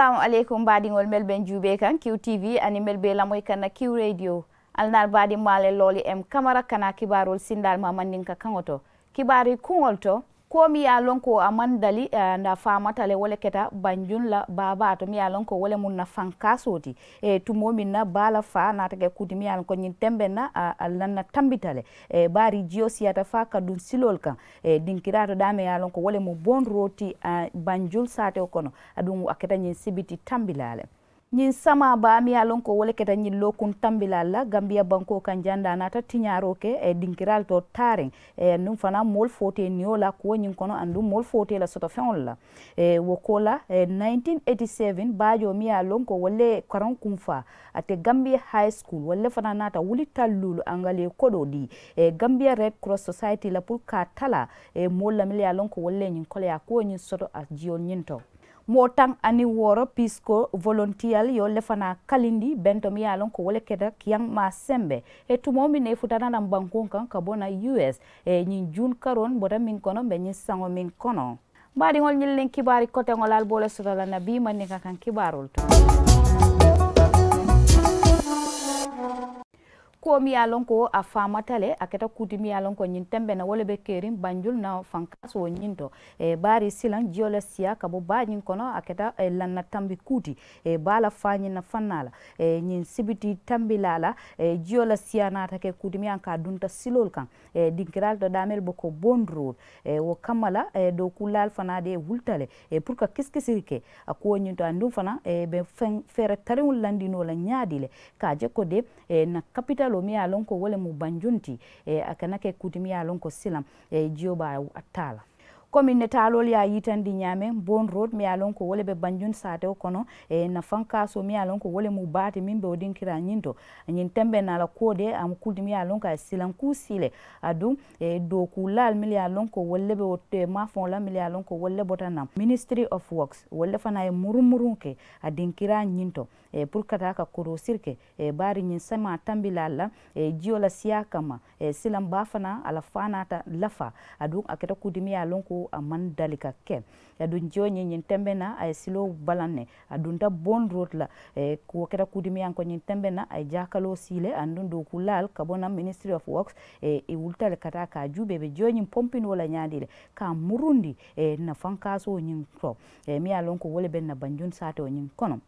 assalamu aleykum mbaɗigol belɓen juuɓe kan qtv ani belɓe lamoy kana q radio alnar mbaɗi male looli em camara kana kibarol sindal ma mandinka kaŋo to kibari kuŋol to ko mi a lon ko aman dali uh, nda famata le wole keta banjun la babato mi ye lon ko wole mun na fankasoti e eh, tumo min na bala fa natake kuti mi ye lon ko ñin tembe na uh, lanna tambitale e eh, bari jio siyata fa ka dun silol kan e dinkirato dame ye lon ko wole mu bon roti uh, banjul sate o kono adun aketa ñin sibiti tambilale ñin sama ba mi alon ko wole keta ñin kun tambila la gambia banko kan janda nata tiñaro ke e dinkiral to taren e num fana mol fote niyo la ko ñin kono andu mol fote la soto feol la e wo ko la e 1987 bajo mi alon ko wole karan kumfa ate gambia high school wole fana nata wuli tallulu angale kodo di e gambia red cross society la pour ka tala e mol la mi alon ko wole ñin kole ya ko ñin soto a jiol ñin to tang ani woro pisco volontial yo lefana kalindi bentom lon ko wole keda kiyang ma sembe e tumo min ne futana nam bankon kan ka bona US e ni jun karon bota min kono be ni sango min kono badi ngol nyillen kibari kote ngol al bole sudala nabi man ne kan kibarol to ko mi ye a lon ko a faamata a keta kuti mi ye lon ko ñiŋ tembe na wo le be keeriŋ banjul na fankas wo ñiŋ to e, baari silaŋ jio le siya ka bo baa ñiŋ kono a keta e, lanna tambi kuti e, baa la faa na fanna e, ñiŋ sibiti tambi la e, jio la siya naata ke kuti mi yaŋ ka dunta silol kaŋ e, dinkiraal to daamel bo ko e, wo kamma la e, dookulaal fana de wulta e, pour ka kisikisiri a kuwo ñiŋ to anduŋ fana e, be feŋ feere tariŋol la ñaadi ka je ko de e, na capital lo mi ye a lon ko wo le mu banjunti e, eh, a kana kuti mi ye a ko silam e, eh, jiyo b'a t'a la komin ne taalol ya yitandi ñaame bon road mi ye lon ko wole ɓe banjun satew kono e nafan kaso mi ye lon ko wole mu baati min ɓe o dinkira ñin to ñin tembe na nala koode am kuldi mi ye lon e e, ko a silanku sile aɗum e dow kulal mil ye lon ko wolle ɓe wotte mafon la mil ye lon ko wolle bota nam ministry of works wolle fana e murumurun ke a dinkira ñin to e pour kata ka korosir ke e bari ñin sama tambilal la e jiyo la siya kama e silan ba fana ala fanata lafa aɗum aketa kudimi ye lon ko aman a man dali ka kɛ adun jio ɲe na ay silo balane nɛ a bon road la eh, ko kɛra kudimiyan kɔ ɲin tembe na ay jakalo sile andun do laal ka bona ministry of works e e wulitali ka taa k'a jube be jo ɲin pompin wala nyandile k'a murundi e na fanka so kɔ eh, e mi alon ko wole ben na banjun sato o kono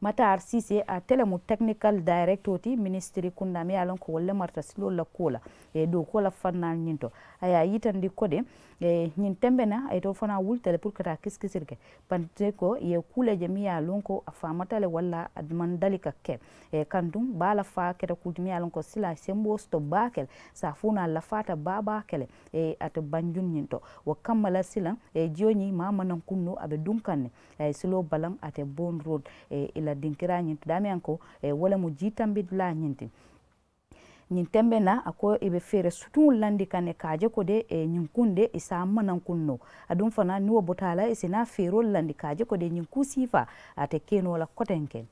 matar sise a telemu technical director ti ministry kunda mi alon ko wolle marta silo la kola e do kola fanna nyinto aya yitandi kode ñin eh, tembena ayto fana wultale pour kata kiskisirke pante ko ye kula je mi ye lon ko a famatale walla man dali ka ke e eh, kantum bala fa keta kulti lon ko sila sembo sto bakel sa funa lafata baba kele e eh, at banjun ñin to wo kammala silan e joni mama nan kunno abe dunkanne e silo balan ate bon road e ila dinkira ñin to dami anko e wala mu jitambit la ñintin ñin tembe na ako ibe fere sutun landi kane kaje ko de e ñin kunde isa manan kunno adum fana niwo botala isina fero landi kaje ko de ñin kusifa ate kenola kotenken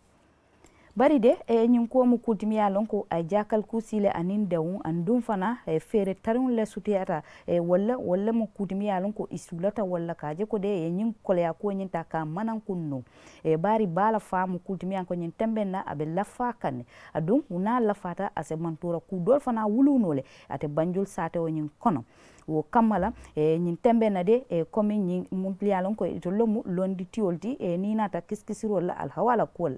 bari de e eh, ñin ko mu kultimiya lon ko a eh, jakal kusile anin dawun an dun fana e fere tarun le sutiyata e walla walla mu kultimiya lon ko isulata walla kaje ko de e ñin kolya ko ñin ta ka manan kunno e bari bala fa famu kultimiya ko ñin tembenna abe lafa kan a dun una lafata ase mantura ku dol fana wulunole ate banjul sate o ñing kono wo kammala e ñin tembe na de e komi ñing mu ñin lon ko to lomu londi tiolti di e ni nata kiskisirol la alhawala kol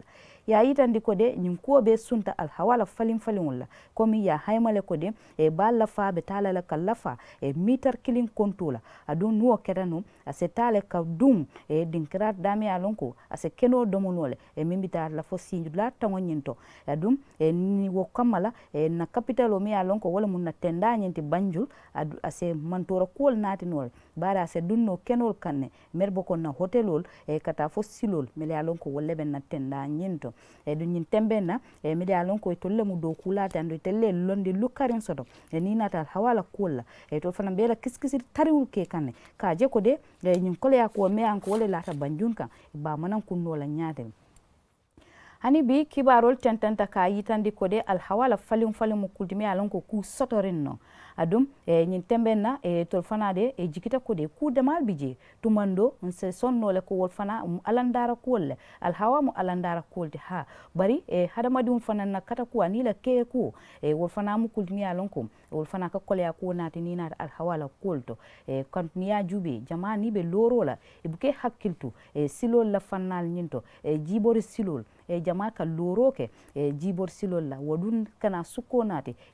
ya yitandi kode ñin kuwo be sunta alhawala falin falinŋol la komi ya haymale kode e ba lafa be talala la ka lafa e mitar kilin kontula la aduŋ nuwo keta nu ase tale ka duŋ e dinkirat dame ye lon ko ase keno domono le e min bitar la fo sila taŋo ñin adum aduŋ e wo kamma la e na kapitalo mi ye wala mun na tenda ñinti banjul ase mantora kuwol naatinol bari ase dunno kenol kanne mer bo na hotelol e kata fo silol mele ye lon wolle ɓen na tenda ñin eyi ɗum yin temben na eyi miɗa yalon koye tolle mum dow kulade ando e telle londi lukkarin sodo e ni natal hawala kuolla eyi to fana mbiyata kiskisir tariwol ke kanne ka je ko de eyi ñin koloya kowa mai an ko wole laata banjun kan e bamanan kunnola ñaatel hani bi kibarol tentanta ka yitandi ko de alhawala falimu falimu kuldi mi yalon ko ku sotorin noo adum e nyin tembenna e tol fanade e eh, jikita ko de ku de mal bije tumando nse sonno le ko wol fana um alandara ko al hawa mu alandara ko de ha bari e hadamadum fana na kata ku anila ke ku e wol fana mu kulni alon ko wol fana ka kole ko nati ni na al hawa la kolto e kan niya jubi jube jama ni be loro la e buke hakkiltu e silol la fannal nyinto e jibori silol e jama ka loro ke e jibor silol la wadun kana sukko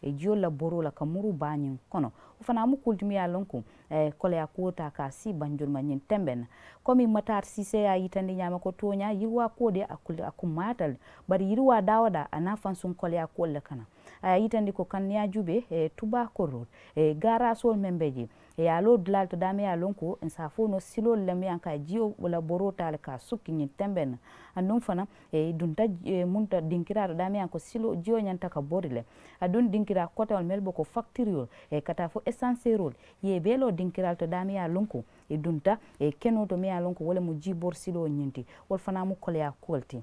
e jolla borola ka muru banyo kɔnɔ o fana an b'u k'u dimiya lɔn kun Eh, kole koleya kuota ka si banjur ma ñin temben komi matar sise a yitandi ñama ko toña yiwa kode a kummatal bari yiriwa dawoda ana fansun ya kolle kana aya yitandi ko ya jube e tuba korrol e eh, garasol men be je e alo dlal to dame ya lonko en sa fo no silol lem yan ka jiyo wala borotal ka sukki ñin temben andum fana e ta e, munta dinkira to dame yan ko silo jiyo ta ka borile adun dinkira kotawol mel boko facturiol e kata fo essencerol ye belo din to dami ya e dunta e keno to mi ya lonko wala mu jibor silo nyinti wol fana mu kole ya kolti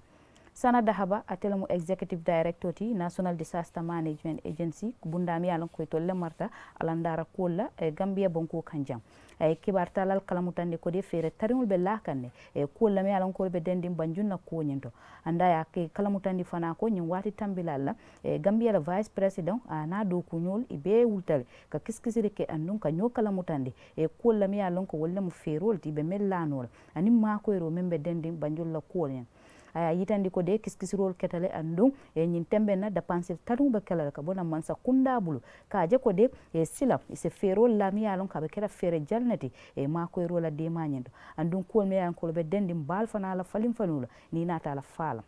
sana dahaba atele mu executive director ti national disaster management agency bundami ya lunku to le marta alandara kola e gambia bonko kanjam ay kibar talal kalamutande ko de fere tarimul be lakanne e ko lami alan ko be dendin banjunna ko nyinto anda ya ke kalamutande fana ko nyin wati tambilalla e gambia la vice president ana do kunyol ibe wultale ka kiskisire ke annun ka nyo kalamutande e ko lami alan ko wolle mu ferol ti be mellanol ani ma ko ro membe dendin banjulla ko nyinto aya yitandi ko de kiskisirol ketale an ɗum e ñin tembenna dépense tatuɓe kelal ka bona mansa kunda bulu ka je ko de e sila se feerol lamiyalon kaɓe keɗa feere jalnati e makoyrola demañen ɗo an ɗum kuwol meyankolo ɓe dendi mbal fanala falim fanula ni nata ala faalam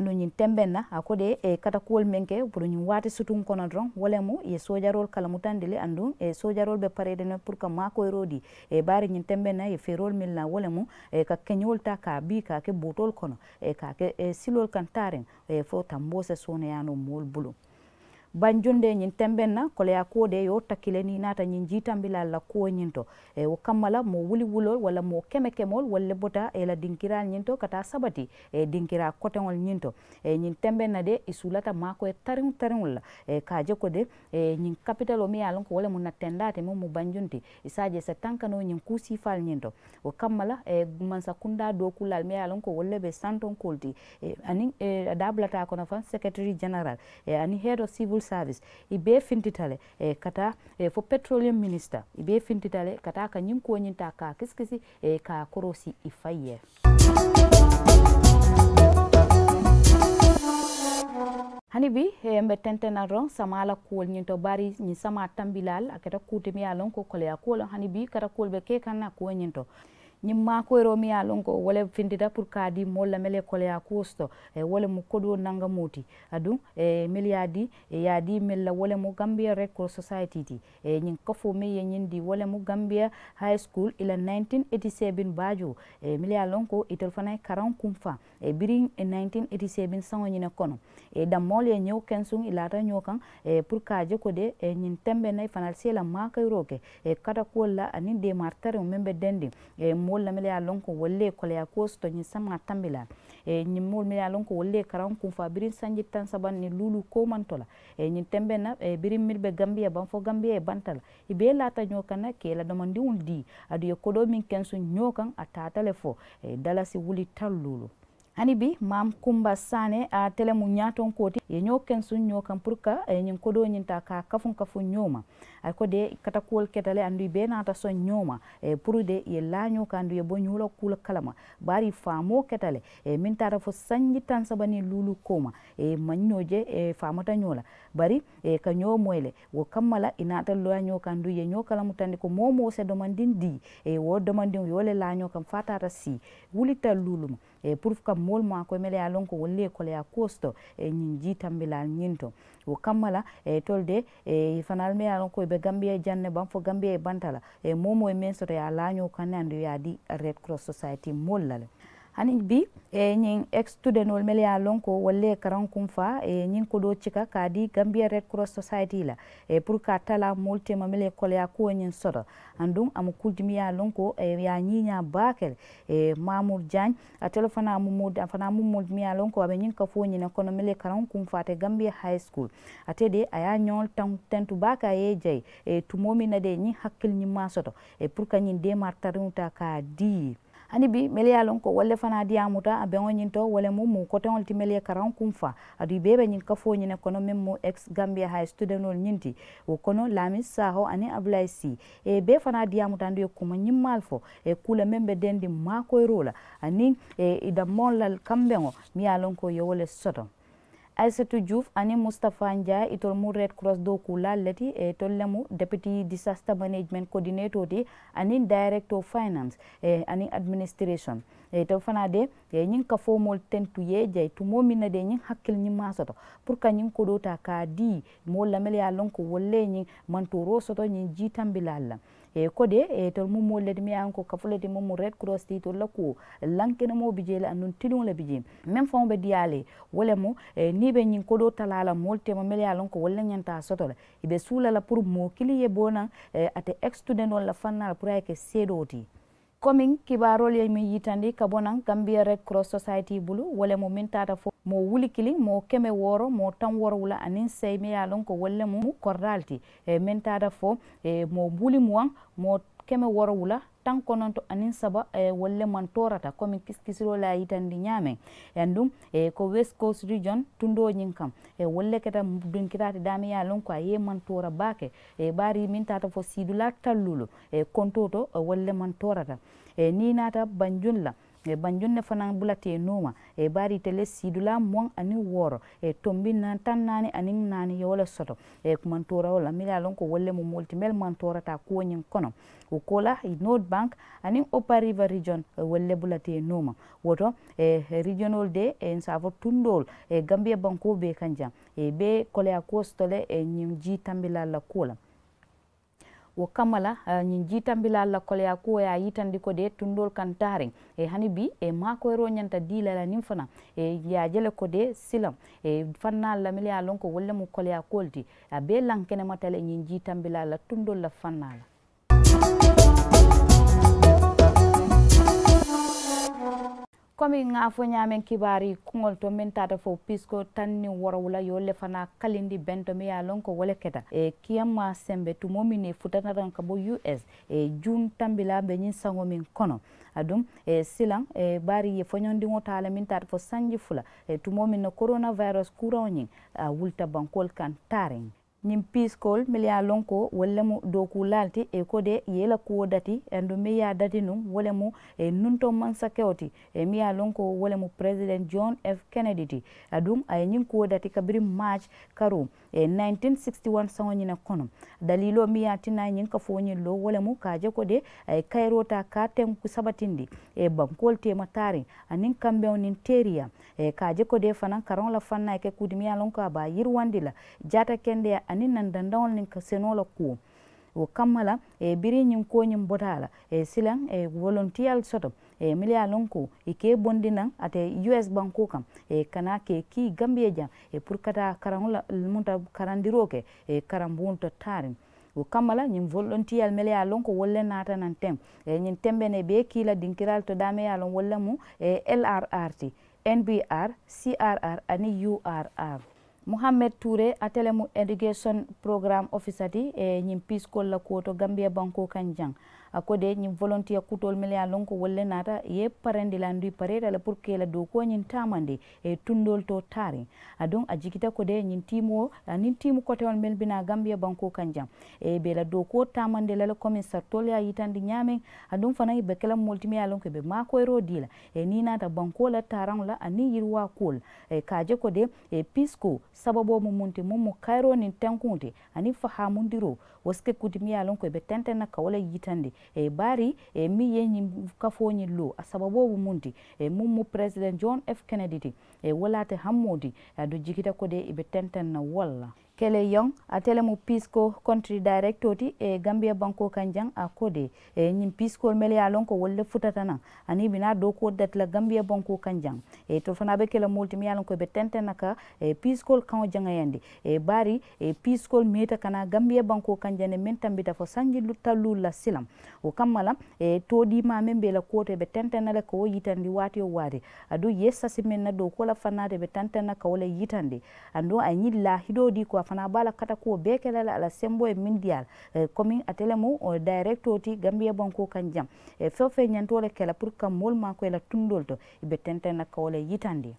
anu ñin tembenna na akode e kata kuwol men ke pour ñin waati sutun kono dron wolemu ye sojarol kala mutandile andu e sojarol be parede ne pour que ma koyrodi e bari ñin tembenna ye ferol min la wolemu e ka keñol ta ka bi ka ke botol kono e ka ke e silol kan taren e fo tambose soneyano mol bulu banjunde ñin tembenna kole ya kode yo takile ni nata ñin mbila la ko ñin to e wo kammala mo wuli wulol wala mo kemekemol wala bota e la dinkira ñin to kata sabati e dinkira koteŋol ñin to e ñin temben na de isulata sulata mako e tarim tariŋol la e kaje ko de e ñin o mi ye ko wala mo natenda te mo mu banjunti i sa tankano ñin kusifal ñin to wo kammala e sa kunda do kulal mi ye ko wala be santon kolti e, aniŋ e, dablata ko na fan secretary general e, ani head of civil fuel service i be fintitale e eh, kata e, eh, fo petroleum minister i be fintitale kata ka nyim ko nyinta ka kiskisi e, eh, ka korosi i fayi hanibi mbe tentena ron samala nyin to bari ni sama tambilal akata kutimi alon ko kole hani hanibi kata kuol be ke kana ko nyinto ñim ma ko ro mi ya lonko wala findita pour ka di molla mele ko ya kosto e wala mu kodo nanga moti adu e miliadi e yadi di mella wala mu gambia record society ti e ñin ko fo mi ye ñin wala mu gambia high school ila 1987 baju e miliya lon ko itel fanay e karan kumfa e birin e 1987 sango ñina kono e da mol ye ñew kensung ila ta ñoo kan e pour ka je ko de e ñin tembe nay fanal sela ma kay e roke e kata ko la ani de martare membe dendi e ñimmol la mele lon ko wolle kolya kos to ñi sama tambila e ñimmol mele lon ko wolle karan ko fa birin sanji tan saban ni lulu ko mantola e ñi tembe na e birin mirbe gambia ban fo gambia e bantal e be la ta nyoka na ke la domandi wul uldi adu ye kodo min kensu ñokan a tatale fo e si wuli tal lulu ani bi mam kumba sane a tele mu ñaton koti e nyoken sun nyokan purka e ñin kodo ñin ta ka kafun kafun nyoma ay ko de kata kuwol ketale andu be nata son nyoma e pour de ye laño ka andu ye bo ñuula kuula kalama bari famo ketale e min tata fo sanji tan sabani lulu koma e maññoje e famata nyola bari e ka ñoo moyle wo kammala inata laño ka andu ye ñoo kalamu tandi ko momo se domandin di e wo domandin yole laño kam fata ta si wulita luluma e pour ka mol ma ko mele ya lon ko wolle ko le a costo e ñin jitambilal nyinto o kammala e tolde e fanal meya non koyeɓe gambiya e jande bam fo gambiya e bantala e momo e min soto ya laño kanne andi yaadi red cross society mollale hanin bi e, ñin ex student wol mele ya lon ko walle karan kun fa e, ñin ko do cika ka di gambia red cross society la e, pour ka tala molte ma mele kole ya ko ñin soto andum am kuldimi ya lon e, ya ñiña bakel e, mamour diagne a telefona mumud fana mumud mi ya lon ko abe ñin ka fo ñina kono mele karan kun fa te gambia high school atede aya nyol tan tentu baka ye jey e, tumomi na de ñin hakkil ñi ma soto e, pour ka ñin demar tarunta ka di ani bi meli ye ko wolle fana diyamuta a beŋo ñiŋ to wole mu mu koteŋol ti meli ye karaŋo kuŋ fa aduŋ bee be ñiŋ kafoo ñine kono meŋ mu ex gambia high studenol ñinti ti wo kono lamin saho ani abulaye si e bee fana diyamuta andu ye kuma ñiŋ fo e kula meŋ be dendi maakoyiro la aniŋ e, idamoolu la kambeŋo miŋ ye a ko wo le soto Aissatou Diouf ani Moustapha Ndiaye itol mu Red Cross doku lalleti e eh, tolle mu Deputy Disaster Management Coordinator di ani Director Finance e eh, ani Administration e eh, to fana de e ñing ka fo mol tentu ye jay to momina de ñing hakkil ñi masoto pour ka ñing ko dota ka di mo lamel ya lon ko wolle ñing mantoro soto ñing jitam e kode e tol mum mo ledi mi an ko kafuledi mum mo red cross ti to lako lankene mo bijele an non tilon la bijim même fon be diale wala mo e, ni be nyin kodo talala molte mo mele alon ko wala nyanta sotola ibe sula la pour mo kiliye bona e, ate ex student on la fanna pour ay ke sedoti coming kibarol ye min yitandi ka bonan gambia red cross society bulu wala mo min tata fo mo wuli kili mo keme woro mo tan woro wula anin sey me yalon ko wala mu kordalti e eh, min tata fo e eh, mo buli mo mo keme worowu la tan kononto anin saba e wolle man torata komin kiskisiro la yitandi ñaamen yandum e ko west coast region tundoñin kam e eh, wolle keta dunkitati damiya lon ko a ye man tora baake e eh, ɓaari min tata fo sidula tallulo e kontoto wolle man torata e ni nata banjun e eh, ne fana bulate noma e eh, bari tele sidula mon ani woro e tombi na tan naani ani nani yola soto e kumantora wala mila lon ko wolle mo multi mel mantora ta ko nyin kono o kola note bank ani upper river region e wolle bulate noma woto e regional de e savo tundol e gambia banko be kanjam e be kole sotole e nyim ji tambila la kola wo kamala ñin eh, jitambila alla koleya kuwo ya yitandi ko de tundol kan taring e hani bi e eh, makoyro ñanta dilala nin fana e ya jele ko de silam e fanna lamil ya lon ko wolle mu koleya kolti a be lankenema tale ñin jitambila la tundol la fannala komi nga fo ñamen kibari kuŋol to min tata fo pisko tanni ni worowla yo le kalindi bento mi ye lon ko wole keta e kiyama sembe tumo min e futanatan ka bo us e jun tambila be ñin sango min kono adum e silan e bari ye foñondiŋo taala min tata fo sanji fula e tumo min no coronavirus kuraŋo ñiŋ a wulta bankol kan tariŋ ñiŋ piis kool mili ye a loŋ ko wolu lemu dookuulaalu ti e ko de ye la kuwo dati andu e miŋ ye a dati nuŋ wo lemu e nunto mansakewo ti e miŋ ye a loŋ ko wo lemu president john f kennedy ti aduŋ a ye ñiŋ kuwo dati kabiriŋ march karu e 1961 saŋo ñina kono daliloo miŋ ye a tinna ñiŋ kafoo ñiŋ lo wo lemu ka a je ko de a ye kayiroo ta ka a tenku sabatindi e bankuolu teema taariŋ aniŋ kambeŋo niŋ teeriya e ka a je ko de fanaŋ karaŋo la faŋ na ye ke kuuti miŋ ye a loŋ ko a be a yiriwandi la jaata kendeya ani nan dandaŋol niŋ senoo la kuo wo kamma la e, biri ñiŋ ko ñiŋ bota la e, silan e, volontiyal soto e, mili ye loŋ ko i e, ke bondi naŋ ate us banko kam e, kana ke ki gambiye ja e, pour kata karaŋo munta karandiroo ke e, karambuŋo to wo kamma la ñiŋ volontiyal mele ye a ko naata teŋ e, ñiŋ tembe ne bee la dinkiral to daame ye lon wolle mu e, lrr ti nbr crr ani urr Muhammad Toure atelemu education programme officer di e eh, nyim peace kolla kuoto Gambia Banko Kanjang akode ñin volontiya kutol milia lonko wolle nata ye parendi la ndui parere la pour que la doko ñin tamande e tundol to tari adon a jikita ko de ñin timo timu kote on mel bina gambia banko kanjam e be la doko tamande la commissaire tol ya yitandi nyame adon fana be kala multimi ya lonko be mako ero dila e ni nata banko la tarang la ani yirwa kol e kaje kode e pisco sababo mu munti mum mo kairo ni tankunte ani fahamundiro woske kudimi yalon ko be tentena ka wala yitande e bari e mi yenyi kafoñi lo a sababobu mundi e mum mo president john f kennedy ti e wolate hammodi e, ado jikita ko de ibe tenten na walla kele yong atelemu pisco country directoti e gambia banko kanjang a kode e nyim pisco mele a lonko wolle futata nan ani bina do ko datla gambia banko kanjang e to fana be kele multi mi yalon ko be tentenaka e pisco kan janga yandi e bari e pisco meta kana gambia banko kanjane men tambita fo sanji lutalu la silam o kamala e to di ma men be la kote be tenten ko yitandi wati o wati adu yesa simen na do ko la fanade be tentenaka ka wala yitandi ando a nyilla hidodi ko fana bala kata ko be kelala ala sembo e mindial coming atele mu directo ti gambia banko kan jam e fe nyantole kala pour kam mol ma ko la tundol to ibe tenten na kawle yitandi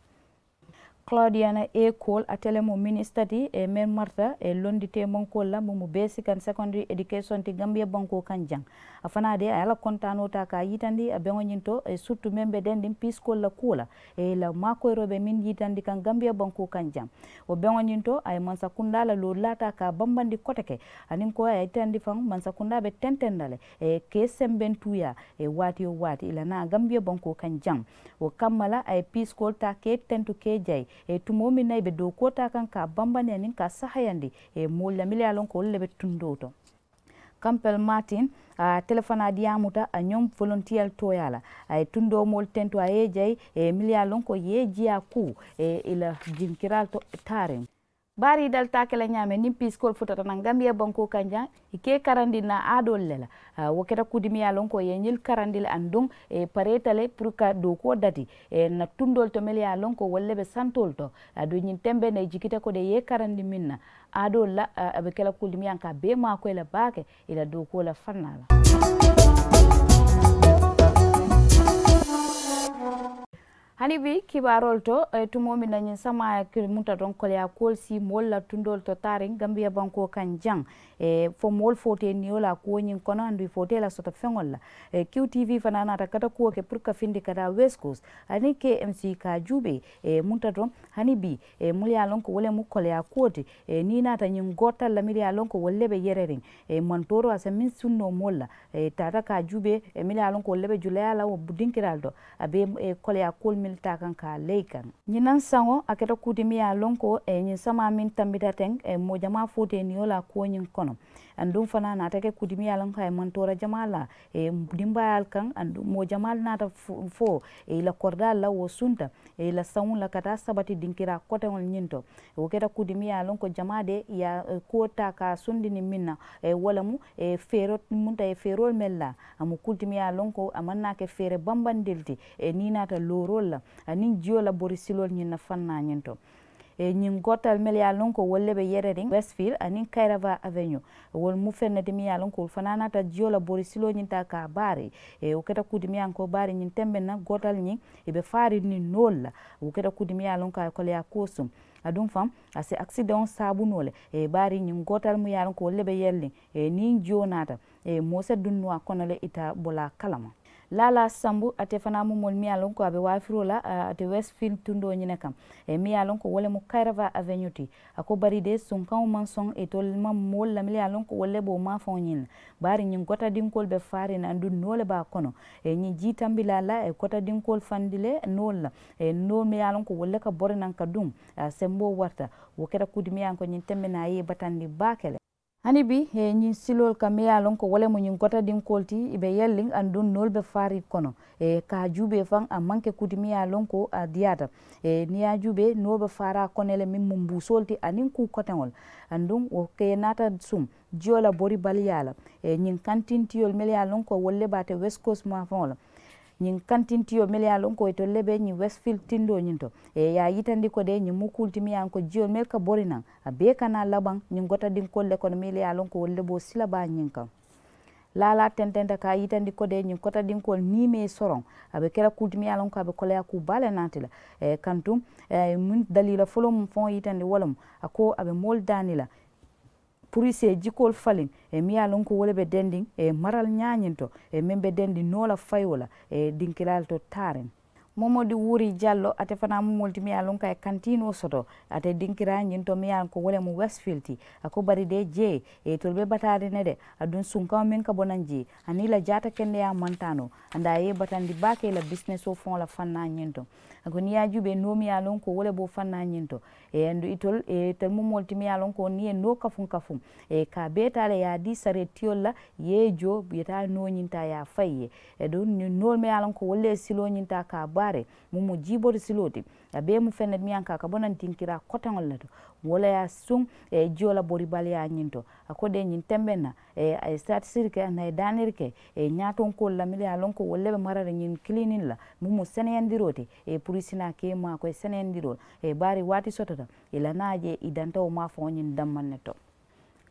claudiana e kol atele mo ministre ti e eh, men martha e eh, londi te monkol la mo basic and secondary education ti gambia banko kanjang. afana de ayala kontano ta ka yitandi a bengo nyinto e surtout membe den din piskol la kula e la eh, mako robe min yitandi kan gambia banko kanjang. o bengo nyinto ay mansa kunda la lo lata ka bambandi koteke anin ko ay tandi fam mansa kunda be tentendale e ke semben tuya e wati o wati ila na gambia banko kanjang. o kamala ay piskol ta ke tentu ke jay e eh, tumo min nayi ɓe dow kota kan ka bambani anin ka sahayandi e eh, molla mili alon ko wolle ɓe tundow to campel martin ah, a téléphone aɗi yamuta a ah, ñom volontiel toyala ay ah, eh, mol tento a yeejayi e miliya lon ko yeejiya ku e ila jinkiral to tarin bari dal takela nyame nim piskol futata na gambia banko kanja ike karandi na adol lela uh, ah, waketa kudimi ya lonko ye ñil karandi e le andung e paretale pour ka do ko dati e na tundol to mel ya lonko walle be santol to adu ah, nyin tembe ne jikita ko de ye karandi minna adol la uh, abe kala kudimi yanka be ma ko e la bake ila e do ko la fannala hani bi kibarol to e tumomi nañin sama muta don kolya kol si mol la tundol to taring gambia banko kan jang Eh, fo mool fote niyola kuwoñin kono andu fote la soto feŋol la e, eh, qtv fanana ta kata kuwo ke pour ka finde kata west coast ani kmc ka juube eh, munta dom hani bi mul ye lon ko wole mu kole koleya kuwo e, ni nata ñin gortal la mil ye lon ko wolle be yererin mantoro asa min sunno mool la tata ka juube e, ye lon ko wolle be julaya la wo dinkiral do abe koleya kol mil ta kan ka ley kan ñinan saŋo a keta kuti mi ye lon ko ñin sama min tambita teŋ mojama fote niyola kuwoñin kono kanum an ɗum fana natake kudimiyalan man tora jamala e dimbayal kan an mo jamal nata fo e la korda la wo sunta e la saun la kata sabati dinkira kote on nyinto wo keta kudimiyalon ko jamade ya kota uh, ka sundini minna e wala mu e fero munta e fero mella amu kudimiyalon ko amanna ke fere bambandelti e ni nata lorol la anin jiyo borisilol nyina fanna nyinto e gotal mel ya lon ko wolle yere yererin westfield ani kairava avenue e, wol mu fenne dimi ya lon ko fanana ta jola bori silo ñinta ka baari e o keta kudi mi an ko baari ñin tembe na gotal e be faari ni nol o keta kudimi ya lon ka ko ya kosum adum fam ase accident sabunole e ɓaari e, ñin gotal mu yaran ko wolle ɓe yellin e nin jonata e mo mose dunnuwa konole ita bola kalama lala sambu ate fana mumol mi alon ko aɓe wafiro la ate westfield tundo ñine kam e mi alon ko wole kairava kayrava avenue ti ako bari de sunkaw man son e tol mam mol mi alon ko wolle ma fon ñin bari din kol be ɓe na ndu nole ba kono e ñi jitambila lala e din kol fandile nol la e no mi alon ko wolle ka bore nan ka dum sembo warta wo kera kudi mi an ko ñin temena yi batandi bakele hani bi he ñin silol ka ya lon ko wala mu ñin gota din kolti ibe yelling an dun nol be fari kono e ka jube fan a manke kuti mi ya ko a diata e ni ya jube no be fara konele min mum bu solti anin ku kotengol an dun o ke nata sum jiola bori bal yala e ñin kantintiyol mel ya lon ko wolle bate west coast ma ñin kantintiyo mel ya lon ko to lebe ñin westfield tindo ñin to e ya yitandi ko de ñin mukultimi yan ko jiyol mel ka bori nan a be kana laban ñin gota din kolle kono mel ya lon ko wolle bo sila ba ñin kan lala tententa ka yitandi ko de ñin kota din ko dinkol me soron abe kera aɓe kela kultimiyalon ko abe aɓe ya ku bale la e kantum e mun dalila folo fon yitandi wolom ako abe mol danila purisi e jikol falin e mi ya ko wole ɓe e maral nyaanyinto e membe dendi nola fayola e dinkilal to taren momodi wuri jallo ate fana momolti miya lonka e kantino soto ate dinkira nyin to ko wole mu westfield ko bari de je e tolbe batade ne de adun sunka min ka bonanji anila jata kende ya mantano anda e batandi bake la business o fon la fanna nyin to ko ni ya jube no miya alon ko wole bo fanna nyin e andu itol e tel momolti miya alon ko ni e no kafun kafun e ka betale ya di sare tiolla ye jo bi ta no nyinta ya faye e don ni no miya alon ko wole silo nyinta ka bare mumo jibori siloti abe mu fened miyanka ka bonan tinkira kotangol lato wala ya sun e jiola bori bali ñin nyinto akode nyin tembenna e ay sat sirke na danirke e nyaton ko lamile lon ko wolle marare nyin cleaning la mumo seneyandirote e purisina ke ma ko seneyandirol e bari wati sotota ilanaje idantaw ma fo nyin dammanne to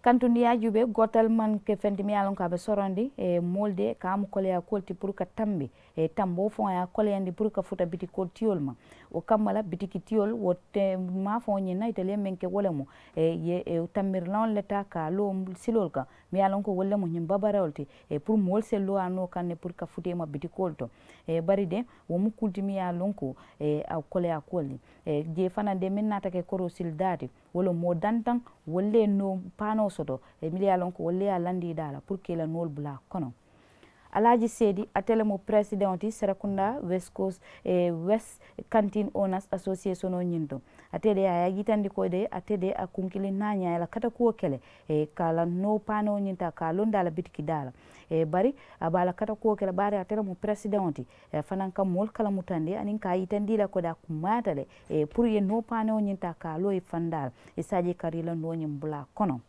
kantun ya jube gotal man ke fendi mi alon ka be sorondi e molde ka am kole ya kolti pour ka tambi e tambo fo ya kole yandi pour ka futa biti koltiol ma o kamala biti kitiol wote ma fo nyi na itele men ke wole mo e ye e tamir non leta ka lo silol ka mi alon ko wole mo nyim babarolti e pour mol se lo ano kan ne pour ka fute ma biti kolto e bari de wo mu kulti mi alon ko e a kole ya kolni e je fanande min nata ke korosil dati wolo mo dantan wolle no pano soto e mili alon ko wolle a landi dala pour que la nol bula kono alaji sedi atele mo presidenti serakunda west coast e west canteen owners association o ñindo atede a yagitandi ko de atede a kunkili naña la kata kuwo kele e kala no pano ñinta ka londala bitiki dala e bari abala kata kuwo kele bari atele mo presidenti e, fanan kam mol kala mutande anin ka yitandi la ko da kumata e pour ye no pano ñinta ka loy fandal e saji karila no ñim bula kono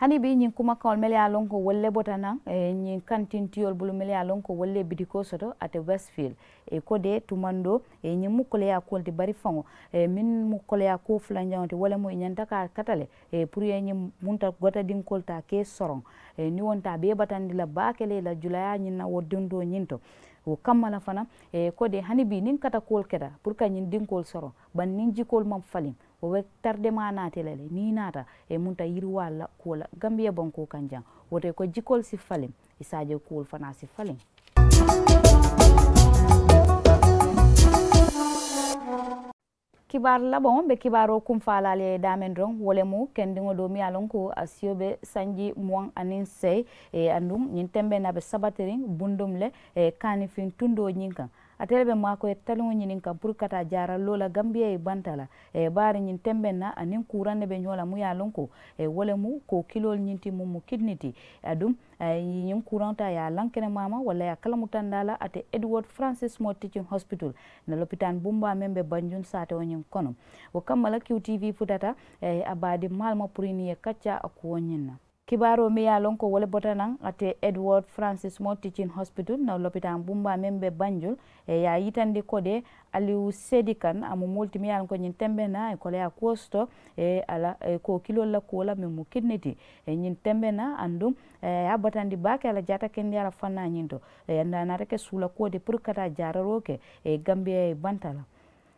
hani bi ñin kumakawol mele ye lonko wolle bota nan e, ñin kantintiyol bulu mele ye lon wolle bidiko soto ate westfield e ko de tumando e ñin mu koleya kol ti bari fango e, min mu koleya ko fula ñawti wole mu ñanta ka katale e, pour ye ñin munta gota din ta ke soron e, ni wonta be batandi la bakele la julaya ñin na wo ñinto ñin to o kammala fana e kode hani bi nin kata kool keta pour que ñin dinkool soro ban nin jikool mam falim wo we tardema naatela lele ni nata e munta yiriwal la koo gambiya banko kan jang wote ko jikool si falim isaje e kool fana si falim kibar labon be kibaro kum falale damen ron wolemu kendiŋo do mi alon ko asiyo be sanji muwan anin sey e andum ñin tembe na be sabatirin bundum le e kanifin tundo ñin kan atele ɓe mako e taliŋo ñinin ka pour kata jarallo la gambiya e banta e bari ñin temben na anin kuranne ɓe ñola mu ya lon ko e wole mu ko kilol ñinti mu mu kidniti aɗum ñin kuranta ya lankene mama walla ya kalamutanda la ate edward francis mo teaching hospital na l'hôpital bumba men ɓe banjun sate o ñin kono wo kammala qtv futata e abadi malma pour ni ye kacca akuwo ñin na kibaro mi yalon ko wole bota nan ate edward francis mo teaching hospital no lopitan bumba men ɓe banjol e ya yitandi kode aliou sedi kan amo molti mi yalon koñin tembena e koloya kosto e ala e ko kilol lakkuola min mo kidniti e ñin tembena andum e ya batandi bake ala jata kendi ala fannañin to yandanareke suula kode pour kata jararoke e, e gambiya e bantala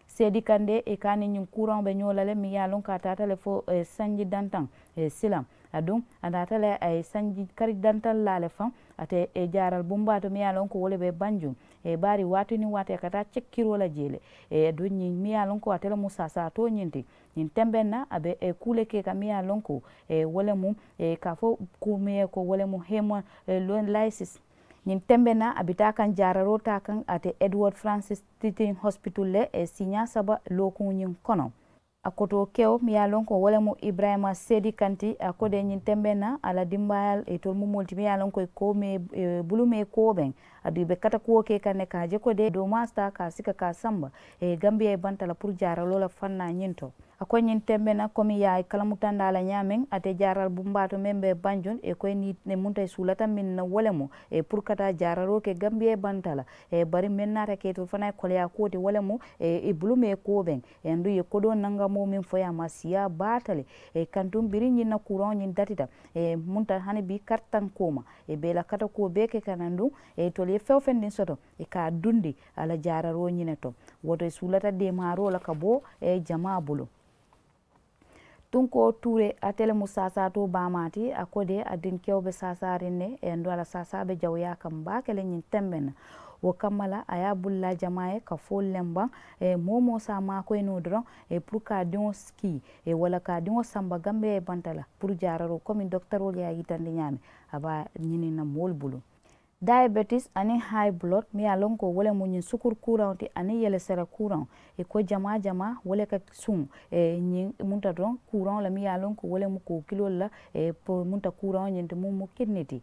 seedi kande e kani ñin courant ɓe ñolale mi yalon ka tatale fo sañji dantan silam adum anatale ay eh, sanji kari dantal laale fam ate e jaral bumba to miya lonko ko wole ɓe banjum e ɓaari watuni wate kata cekkirola jele e adon ñin miya lonko ko atela moussa sa to ñinti ñin tembenna aɓe e kule ke ka miya lonko ko e wole mu e ka fo kumiye ko wole mum hema eh, lon lysis ñin tembena abita kan jararo ta kan ate edward francis titin hospital le e sinya saba lokuñin kono a koto kew mi ye ko wolemu ibrahima sedi kanti a kode ñin tembe na ala dimbayal e tol mumolti mi ye ko e ko me bulume ben aduɓe kata kuwoke kane kaje ko de do masta ka sika ka samba e gambia e banta la pour jara lola fanna nyinto ñinto nyin tembe na komi yaay kala e mu kalamutandala nyamen ate jaral bu mbato membe banjon e ko ni ne muntay e sulata min na wolemo e pour kata jara ro ke gambia e banta la e bari men na nata keto fana e ko ya ko de wolemo e e blume ko ben e ndu ye ko do nanga mo min foyama siya batale e kantum biri nyin ñinna courant nyin datita e munta hanibi kartan koma e beela kata ko beke kanan ɗum e toli ye few feŋ soto i e ka dundi ala jararo ñine to woto i e suulata deemaro la ka bo e jama bulu tunko ture atele mu sasato bamati akode adin kewbe sasarinne e ndo ala sasabe jawya kam bakele nyin temben wo kammala a ye bulla jama ye ka fol lemban e momo sa mako eno doron e pour ka diŋo ski e wala ka diŋo samba gambe e bantala pour jararo comme docteur ol ya yitande ñami aba ñinina mool bulu diabetes ani high blood mi ye lon ko wole mu ñiŋ sukur kuraŋo ti ani sera kuraŋo i ko jama jama wole ka suŋ e, ñiŋ munta doroŋ kuraŋo la mi ye lon ko wole mu ko kilolu la e, po munta kuraŋo ñiŋ ti mu e, kidni ti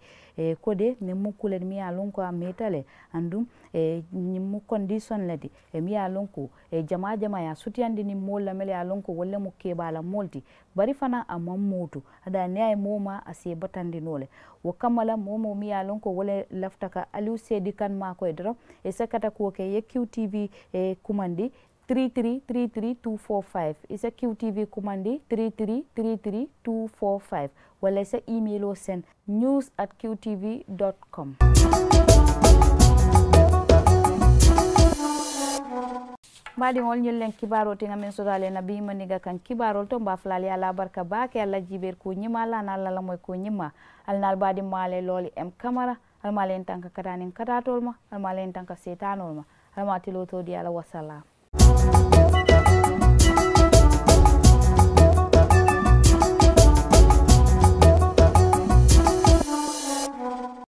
ko de niŋ mu kule mi ye ko a meeta le anduŋ eh, ñiŋ mu condition le ti e, mi ye ko jama jama ye a sutiyandi niŋ moolu la mele ye ko mu keebaa la moolu ti bari fana a man mutu ada ne ay moma a se batandi nole wo kamala momo mi yalon ko wole laftaka aliu sedi kan ma koy doro e sakata ko ke ye qtv e kumandi 3333245 isa qtv kumandi 3333245 wala isa email o sen news at qtv.com mbaɗigol ñillen kibarol tinga min sodale nabima niga kan kibarol to mbaflali ala barka bake allah jiɓer ko ñima lana allah moy ko ñima alnal baɗi maale looli m camara almalen tanka kadanin kadatol ma almalen tanka setanol alma tilotodi ala wasalam